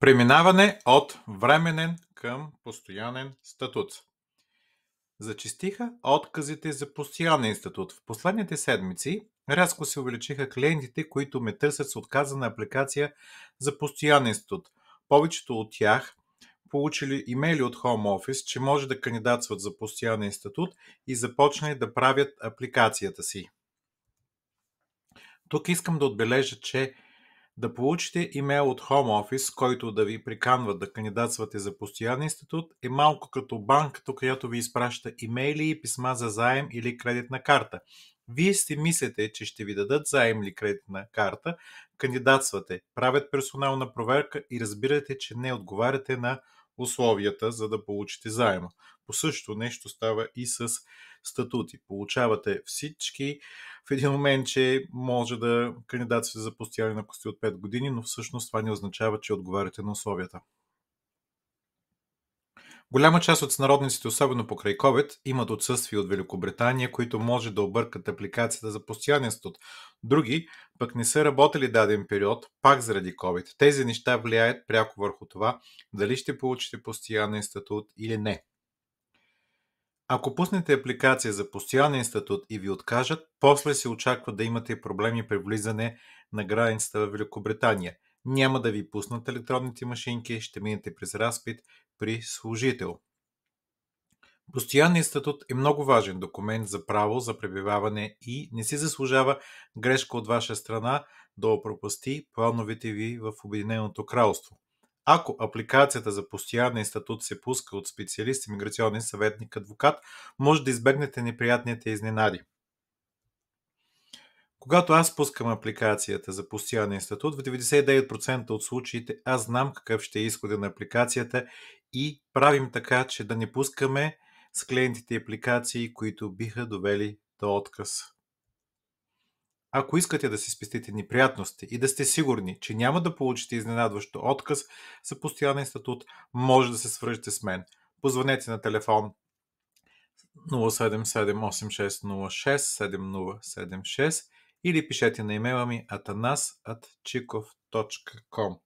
Преминаване от временен към постоянен статут. Зачистиха отказите за постоянен статут. В последните седмици рязко се увеличиха клиентите, които ме търсят с отказа на апликация за постоянен статут. Повечето от тях получили имейли от Home Office, че може да кандидатстват за постоянен статут и започнали да правят апликацията си. Тук искам да отбележа, че да получите имейл от Home Office, който да ви приканва да кандидатствате за постоянен институт, е малко като банката, която ви изпраща имейли и писма за заем или кредитна карта. Вие си мислите, че ще ви дадат заем или кредитна карта, кандидатствате, правят персонална проверка и разбирате, че не отговаряте на условията, за да получите заема. По същото нещо става и с статути. Получавате всички в един момент, че може да кандидатствате за постоянен на кости от 5 години, но всъщност това не означава, че отговаряте на условията. Голяма част от народниците, особено покрай COVID, имат отсъствие от Великобритания, които може да объркат апликацията за постоянен студ. Други пък не са работили даден период, пак заради COVID. Тези неща влияят пряко върху това, дали ще получите постоянен статут или не. Ако пуснете апликация за постоянен статут и ви откажат, после се очаква да имате проблеми при влизане на границата в Великобритания – няма да ви пуснат електронните машинки, ще минете през разпит при служител. Постоянният статут е много важен документ за право за пребиваване и не си заслужава грешка от ваша страна да опропасти плановете ви в Обединеното кралство. Ако апликацията за постоянен статут се пуска от специалист, иммиграционен съветник, адвокат, може да избегнете неприятните изненади. Когато аз пускам апликацията за постоянен институт, в 99% от случаите аз знам какъв ще е изхода на апликацията и правим така, че да не пускаме с клиентите апликации, които биха довели до отказ. Ако искате да си спестите неприятности и да сте сигурни, че няма да получите изненадващо отказ за постоянен статут, може да се свържете с мен. Позвонете на телефон 07786067076 или пишете на имейла ми atanas.chikov.com